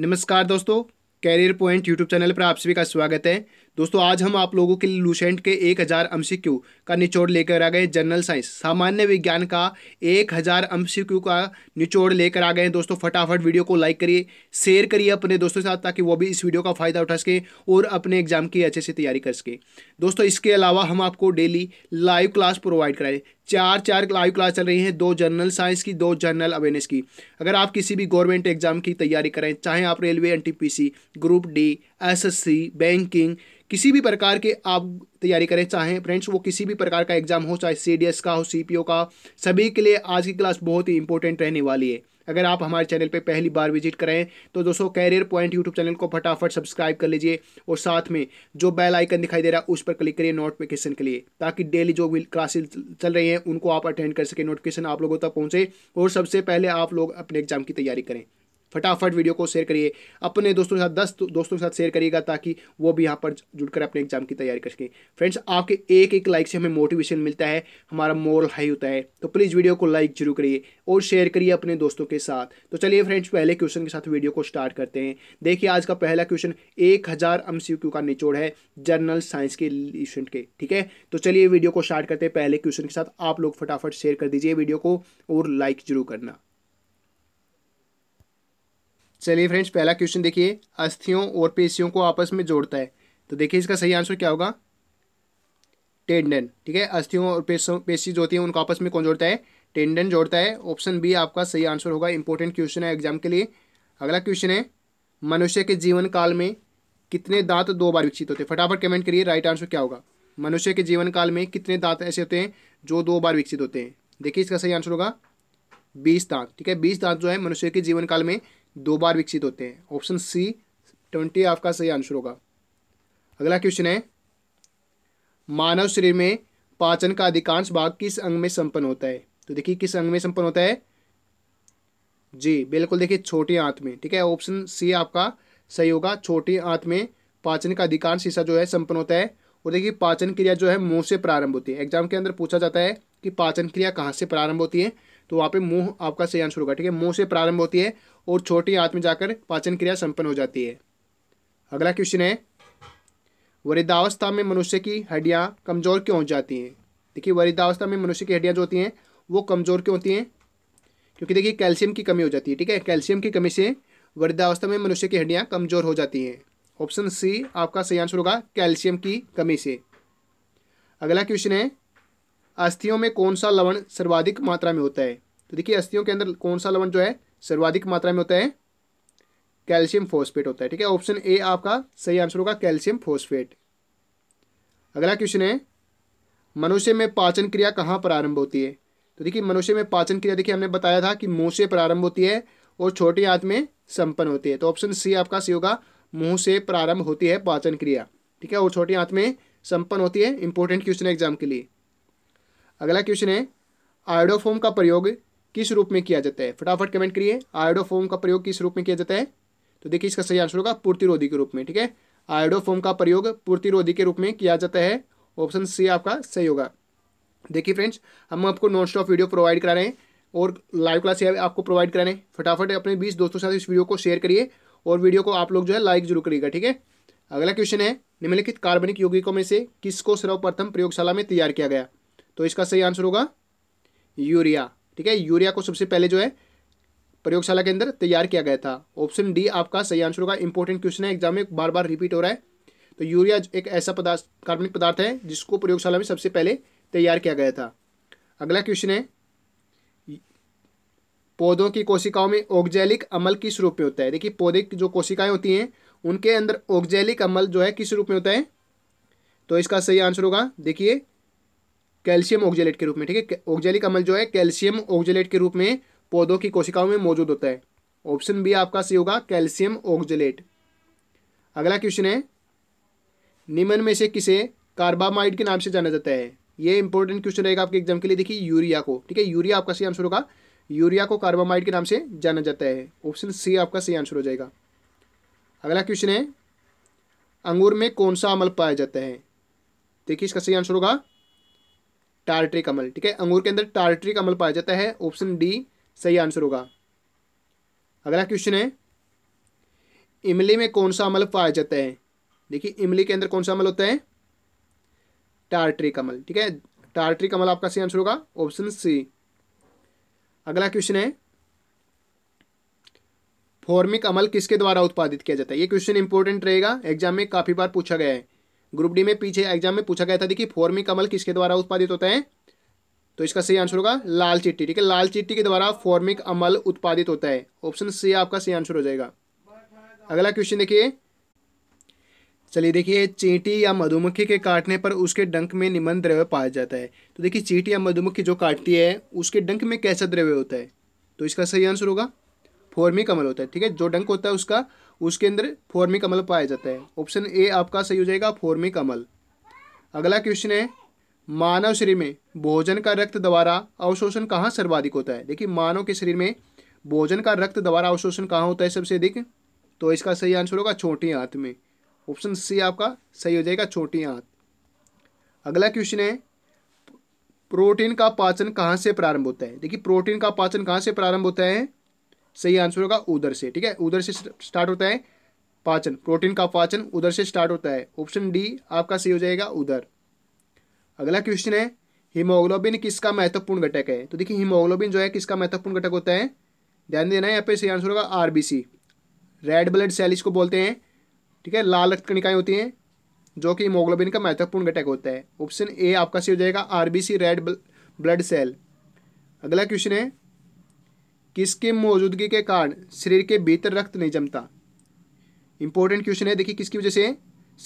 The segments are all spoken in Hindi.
नमस्कार दोस्तों कैरियर पॉइंट यूट्यूब चैनल पर आप सभी का स्वागत है दोस्तों आज हम आप लोगों के लिए लूसेंट के एक हज़ार क्यू का निचोड़ लेकर आ गए जनरल साइंस सामान्य विज्ञान का एक हज़ार क्यू का निचोड़ लेकर आ गए दोस्तों फटाफट वीडियो को लाइक करिए शेयर करिए अपने दोस्तों के साथ ताकि वो भी इस वीडियो का फ़ायदा उठा सके और अपने एग्जाम की अच्छे से तैयारी कर सके दोस्तों इसके अलावा हम आपको डेली लाइव क्लास प्रोवाइड कराएँ चार चार लाइव क्लास चल रही हैं दो जनरल साइंस की दो जनरल अवेयरनेस की अगर आप किसी भी गवर्नमेंट एग्जाम की तैयारी करें चाहे आप रेलवे एन ग्रुप डी एसएससी बैंकिंग किसी भी प्रकार के आप तैयारी करें चाहें फ्रेंड्स वो किसी भी प्रकार का एग्जाम हो चाहे एस का हो ओ का सभी के लिए आज की क्लास बहुत ही इंपॉर्टेंट रहने वाली है अगर आप हमारे चैनल पर पहली बार विजिट करें तो दोस्तों कैरियर पॉइंट यूट्यूब चैनल को फटाफट सब्सक्राइब कर लीजिए और साथ में जो बेल आइकन दिखाई दे रहा है उस पर क्लिक करिए नोटिफिकेशन के लिए ताकि डेली जो भी क्लासेस चल रही हैं उनको आप अटेंड कर सकें नोटिफिकेशन आप लोगों तक पहुँचे और सबसे पहले आप लोग अपने एग्जाम की तैयारी करें फटाफट वीडियो को शेयर करिए अपने दोस्तों के साथ दस दोस्तों के साथ शेयर करिएगा ताकि वो भी यहाँ पर जुड़कर अपने एग्जाम की तैयारी कर सकें फ्रेंड्स आपके एक एक लाइक से हमें मोटिवेशन मिलता है हमारा मोरल हाई होता है तो प्लीज़ वीडियो को लाइक जरूर करिए और शेयर करिए अपने दोस्तों के साथ तो चलिए फ्रेंड्स पहले क्वेश्चन के साथ वीडियो को स्टार्ट करते हैं देखिए आज का पहला क्वेश्चन एक हज़ार का निचोड़ है जर्नल साइंस के स्टूडेंट के ठीक है तो चलिए वीडियो को स्टार्ट करते हैं पहले क्वेश्चन के साथ आप लोग फटाफट शेयर कर दीजिए वीडियो को और लाइक जरूर करना चलिए फ्रेंड्स पहला क्वेश्चन देखिए अस्थियों और पेशियों को आपस में जोड़ता है तो देखिए इसका सही आंसर क्या होगा टेंडन ठीक है अस्थियों और पेशी जो होती है उनको आपस में कौन जोड़ता है टेंडन जोड़ता है ऑप्शन बी आपका सही आंसर होगा इंपॉर्टेंट क्वेश्चन है एग्जाम के लिए अगला क्वेश्चन है मनुष्य के जीवन काल में कितने दांत दो बार विकसित होते हैं फटाफट कमेंट करिए राइट आंसर क्या होगा मनुष्य के जीवन काल में कितने दांत ऐसे होते हैं जो दो बार विकसित होते हैं देखिए इसका सही आंसर होगा बीस दांत ठीक है बीस दांत जो है मनुष्य के जीवन काल में दो बार विकसित होते हैं ऑप्शन सी ट्वेंटी आपका सही आंसर होगा अगला क्वेश्चन है मानव शरीर में पाचन का अधिकांश भाग किस अंग में संपन्न होता है तो देखिए किस अंग में संपन्न होता है जी बिल्कुल देखिए छोटी आंत में ठीक है ऑप्शन सी आपका सही होगा छोटी आंत में पाचन का अधिकांश हिस्सा जो है संपन्न होता है और देखिए पाचन क्रिया जो है मुंह से प्रारंभ होती है एग्जाम के अंदर पूछा जाता है कि पाचन क्रिया कहाँ से प्रारंभ होती है तो वहाँ पे मुंह आपका सही आंसर होगा ठीक है मुंह से प्रारंभ होती है और छोटी आंत में जाकर पाचन क्रिया संपन्न हो जाती है अगला क्वेश्चन है वरिदावस्था में मनुष्य की हड्डियाँ कमज़ोर क्यों हो जाती हैं देखिए वरिदावस्था में मनुष्य की हड्डियाँ जो होती हैं वो कमज़ोर क्यों होती हैं क्योंकि देखिए कैल्शियम की कमी हो जाती है ठीक है कैल्शियम की कमी से वृद्धावस्था में मनुष्य की हड्डियाँ कमज़ोर हो जाती हैं ऑप्शन सी आपका सही आंसर होगा कैल्शियम की कमी से अगला क्वेश्चन है अस्थियों में कौन सा लवण सर्वाधिक मात्रा में होता है तो देखिए अस्थियों के अंदर कौन सा लवण जो है सर्वाधिक मात्रा में होता है कैल्शियम फोस्फेट होता है ठीक है ऑप्शन ए आपका सही आंसर होगा कैल्शियम फोस्फेट अगला क्वेश्चन है मनुष्य में पाचन क्रिया कहाँ प्रारंभ होती है तो देखिए मनुष्य में पाचन क्रिया देखिए हमने बताया था कि मुंह से प्रारंभ होती है और छोटे हाथ में संपन्न होती है तो ऑप्शन सी आपका सी होगा मुंह से प्रारंभ होती है पाचन क्रिया ठीक है और छोटे हाथ में संपन्न होती है इंपॉर्टेंट क्वेश्चन है एग्जाम के लिए अगला क्वेश्चन है आयोडोफोम का प्रयोग किस रूप में किया जाता है फटाफट कमेंट करिए आयोडोफोम का प्रयोग किस रूप में किया जाता है तो देखिए इसका सही आंसर होगा पूर्तिरोधी के रूप में ठीक है आयोडोफोम का प्रयोग पूर्तिरोधी के रूप में किया जाता है ऑप्शन सी आपका सही होगा देखिए फ्रेंड्स हम आपको नॉन स्टॉप वीडियो प्रोवाइड करा रहे हैं और लाइव क्लास आपको प्रोवाइड करा रहे हैं फटाफट अपने बीस दोस्तों के साथ इस वीडियो को शेयर करिए और वीडियो को आप लोग जो है लाइक जरूर करिएगा ठीक है अगला क्वेश्चन है निम्नलिखित कार्बनिक यौगिकों में से किसको सर्वप्रथम प्रयोगशाला में तैयार किया गया तो इसका सही आंसर होगा यूरिया ठीक है यूरिया को सबसे पहले जो है प्रयोगशाला के अंदर तैयार किया गया था ऑप्शन डी आपका सही आंसर होगा इंपॉर्टेंट क्वेश्चन है एग्जाम में बार बार रिपीट हो रहा है तो यूरिया एक ऐसा पदार्थ कार्बनिक पदार्थ है जिसको प्रयोगशाला में सबसे पहले तैयार किया गया था अगला क्वेश्चन है पौधों की कोशिकाओं में ऑक्जेलिक अमल किस रूप में होता है देखिए पौधे की जो कोशिकाएं होती हैं उनके अंदर ऑक्जेलिक अमल जो है किस रूप में होता है तो इसका सही आंसर होगा देखिए कैल्शियम ऑक्जेलेट के रूप में ठीक है ऑक्जेलिक अमल जो है कैल्शियम ऑक्जेलेट के रूप में पौधों की कोशिकाओं में मौजूद होता है ऑप्शन बी आपका सी होगा कैल्शियम ऑक्जेलेट अगला क्वेश्चन है निम्न में से किसे कार्बामाइड के नाम से जाना जाता है ये इंपॉर्टेंट क्वेश्चन रहेगा आपके एग्जाम के लिए देखिए यूरिया को ठीक है यूरिया आपका सही आंसर होगा यूरिया को कार्बामाइड के नाम से जाना जाता है ऑप्शन सी आपका सही आंसर हो जाएगा अगला क्वेश्चन है अंगूर में कौन सा अमल पाया जाता है देखिए इसका सही आंसर होगा टार्ट्रिक अमल ठीक है अंगूर के अंदर टार्ट्रिक अमल पाया जाता है ऑप्शन डी सही आंसर होगा अगला क्वेश्चन है इमली में कौन सा अमल पाया जाता है देखिए इमली के अंदर कौन सा अमल होता है टार्ट्रिक अमल ठीक है टार्ट्रिक अमल आपका सही आंसर होगा ऑप्शन सी अगला क्वेश्चन है फॉर्मिक अमल किसके द्वारा उत्पादित किया जाता है ये क्वेश्चन इंपॉर्टेंट रहेगा एग्जाम में काफ़ी बार पूछा गया है ग्रुप डी में पीछे एग्जाम में पूछा गया था देखिए फोर्मी कमल किसके द्वारा उत्पादित होता है तो इसका सही आंसर होगा लाल चिट्टी ठीक है लाल चिट्टी के द्वारा फॉर्मिक अमल उत्पादित होता है ऑप्शन सी आपका सही आंसर हो जाएगा अगला क्वेश्चन देखिए चलिए देखिए चींटी या मधुमक्खी के काटने पर उसके डंक में निमन द्रव्य पाया जाता है तो देखिए चींटी या मधुमक्खी जो काटती है उसके डंक में कैसा द्रव्य होता है तो इसका सही आंसर होगा फॉर्मिक अमल होता है ठीक है जो डंक होता है उसका उसके अंदर फॉर्मिक अमल पाया जाता है ऑप्शन ए आपका सही हो जाएगा फॉर्मिक अमल अगला क्वेश्चन है मानव शरीर में भोजन का रक्त द्वारा अवशोषण कहाँ सर्वाधिक होता है देखिए मानव के शरीर में भोजन का रक्त द्वारा अवशोषण कहाँ होता है सबसे अधिक तो इसका सही आंसर होगा छोटी आंत में ऑप्शन सी आपका सही हो जाएगा छोटी आंत अगला क्वेश्चन है प्रोटीन का पाचन कहाँ से प्रारंभ होता है देखिए प्रोटीन का पाचन कहाँ से प्रारंभ होता है सही आंसर होगा उधर से ठीक है उधर से स्टार्ट होता है पाचन प्रोटीन का पाचन उधर से स्टार्ट होता है ऑप्शन डी आपका सही हो जाएगा उधर अगला क्वेश्चन है हीमोग्लोबिन किसका महत्वपूर्ण घटक है तो देखिए हीमोग्लोबिन जो है किसका महत्वपूर्ण घटक होता है ध्यान देना है यहाँ पे सही आंसर होगा आरबीसी रेड ब्लड सेल इसको बोलते हैं ठीक है लाल रक्त कणिकाएं होती हैं जो कि हीमोग्लोबिन का महत्वपूर्ण घटक होता है ऑप्शन ए आपका सही हो जाएगा आरबीसी रेड ब्लड सेल अगला क्वेश्चन है किसकी मौजूदगी के कारण शरीर के भीतर रक्त नहीं जमता इंपॉर्टेंट क्वेश्चन है देखिए किसकी वजह से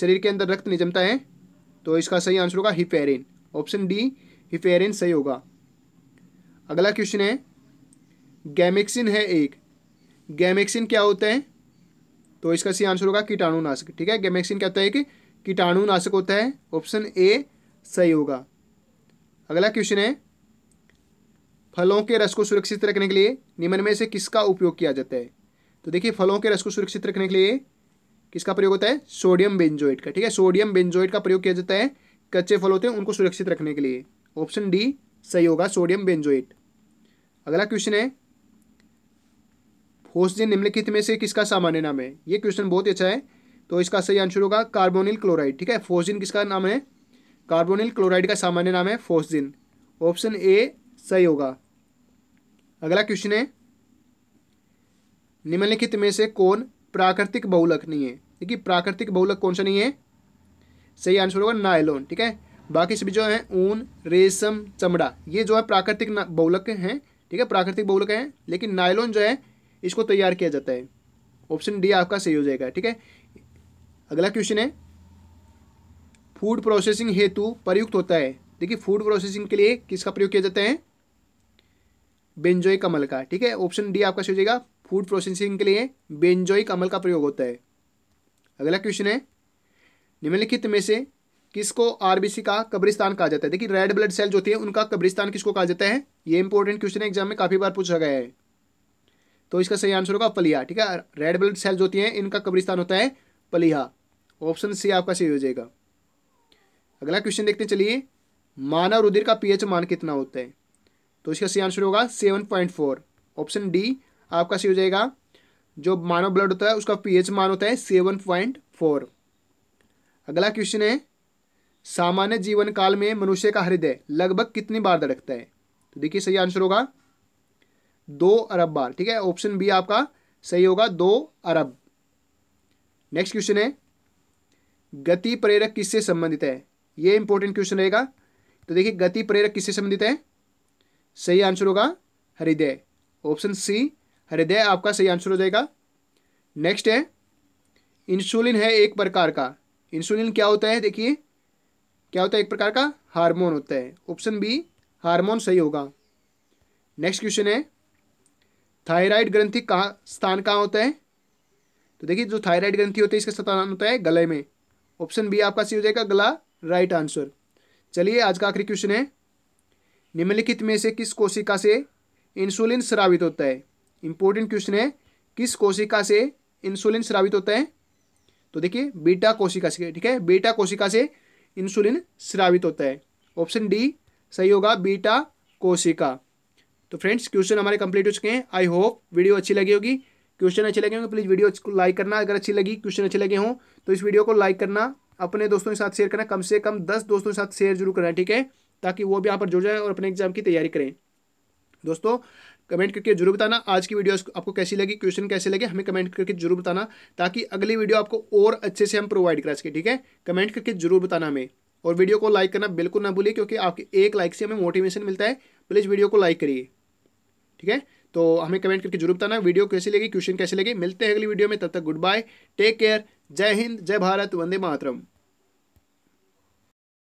शरीर के अंदर रक्त नहीं जमता है तो इसका सही आंसर होगा हिपेरिन ऑप्शन डी हिपेरिन सही होगा अगला क्वेश्चन है गैमेक्सिन है एक गैमेक्सिन क्या होता है तो इसका सही आंसर होगा कीटाणुनाशक ठीक है गैमेक्सिन क्या होता है कि कीटाणुनाशक होता है ऑप्शन ए सही होगा अगला क्वेश्चन है फलों के रस को सुरक्षित रखने के लिए निम्न में से किसका उपयोग किया जाता है तो देखिए फलों के रस को सुरक्षित रखने के लिए किसका प्रयोग होता है सोडियम बेंजोइट का ठीक है सोडियम बेंजोइट का प्रयोग किया जाता है कच्चे फल होते हैं उनको सुरक्षित रखने के लिए ऑप्शन डी सही होगा सोडियम बेंजोइट अगला क्वेश्चन है फोसजिन निम्नलिखित में से किसका सामान्य नाम है ये क्वेश्चन बहुत ही अच्छा है तो इसका सही आंसर होगा कार्बोनिल क्लोराइड ठीक है फोसजिन किसका नाम है कार्बोनिल क्लोराइड का सामान्य नाम है फोसजिन ऑप्शन ए सही होगा अगला क्वेश्चन है निम्नलिखित में से कौन प्राकृतिक बहुलक नहीं है देखिए प्राकृतिक बहुलक कौन सा नहीं है सही आंसर होगा नायलोन ठीक है बाकी सभी जो है ऊन रेशम चमड़ा ये जो है प्राकृतिक बहुलक हैं ठीक है प्राकृतिक बहुलक हैं लेकिन नायलोन जो है इसको तैयार किया जाता है ऑप्शन डी आपका सही हो जाएगा ठीक है अगला क्वेश्चन है फूड प्रोसेसिंग हेतु प्रयुक्त होता है देखिए फूड प्रोसेसिंग के लिए किसका प्रयोग किया जाता है बेंजोई अमल का ठीक है ऑप्शन डी आपका सही हो जाएगा फूड प्रोसेसिंग के लिए बेंजोई अमल का प्रयोग होता है अगला क्वेश्चन है निम्नलिखित में से किसको आरबीसी का कब्रिस्तान कहा जाता है देखिए रेड ब्लड सेल जो होती है उनका कब्रिस्तान किसको कहा जाता है ये इंपॉर्टेंट क्वेश्चन एग्जाम में काफ़ी बार पूछा गया है तो इसका सही आंसर होगा पलिया ठीक है रेड ब्लड सेल जो होती है इनका कब्रिस्तान होता है पलिया ऑप्शन सी आपका सही हो जाएगा अगला क्वेश्चन देखते चलिए मानव रुधिर का पीएच मान कितना होता है तो इसका सी आंसर होगा seven point four option D आपका सी हो जाएगा जो मानव ब्लड होता है उसका पीएच मान होता है सेवन पॉइंट फोर अगला क्वेश्चन है सामान्य जीवन काल में मनुष्य का हृदय लगभग कितनी बार धड़कता है तो देखिए सही आंसर होगा दो अरब बार ठीक है ऑप्शन बी आपका सही होगा दो अरब नेक्स्ट क्वेश्चन है गति प्रेरक किससे संबंधित है ये इंपॉर्टेंट क्वेश्चन रहेगा तो देखिए गति प्रेरक किससे संबंधित है सही आंसर होगा हृदय ऑप्शन सी हृदय आपका सही आंसर हो जाएगा नेक्स्ट है इंसुलिन है एक प्रकार का इंसुलिन क्या होता है देखिए क्या होता है एक प्रकार का हार्मोन होता है ऑप्शन बी हार्मोन सही होगा नेक्स्ट क्वेश्चन है थायराइड ग्रंथि कहाँ स्थान कहाँ होता है तो देखिए जो थायराइड ग्रंथि होती है इसका स्थान होता है गले में ऑप्शन बी आपका सही हो जाएगा गला राइट आंसर चलिए आज का आखिरी क्वेश्चन है निम्नलिखित में से किस कोशिका से इंसुलिन स्रावित होता है इंपॉर्टेंट क्वेश्चन है किस कोशिका से इंसुलिन स्रावित होता है तो देखिए बीटा कोशिका से ठीक है बीटा कोशिका से इंसुलिन स्रावित होता है ऑप्शन डी सही होगा बीटा कोशिका तो फ्रेंड्स क्वेश्चन हमारे कंप्लीट हो चुके हैं आई होप वीडियो अच्छी लगी होगी क्वेश्चन अच्छे लगे होंगे प्लीज़ वीडियो को लाइक करना अगर अच्छी लगी क्वेश्चन अच्छे लगे हों तो इस वीडियो को लाइक करना अपने दोस्तों के साथ शेयर करना कम से कम दस दोस्तों के साथ शेयर जरूर करना ठीक है ताकि वो भी यहाँ पर जुड़ जाए और अपने एग्जाम की तैयारी करें दोस्तों कमेंट करके जरूर बताना आज की वीडियो आपको कैसी लगी क्वेश्चन कैसे लगे हमें कमेंट करके जरूर बताना ताकि अगली वीडियो आपको और अच्छे से हम प्रोवाइड करा सके ठीक है कमेंट करके जरूर बताना हमें और वीडियो को लाइक करना बिल्कुल ना भूलिए क्योंकि आपके एक लाइक से हमें मोटिवेशन मिलता है प्लीज़ वीडियो को लाइक करिए ठीक है तो हमें कमेंट करके जरूर बताना वीडियो कैसी लगी क्वेश्चन कैसे लगे मिलते हैं अगली वीडियो में तब तक गुड बाय टेक केयर जय हिंद जय भारत वंदे मातरम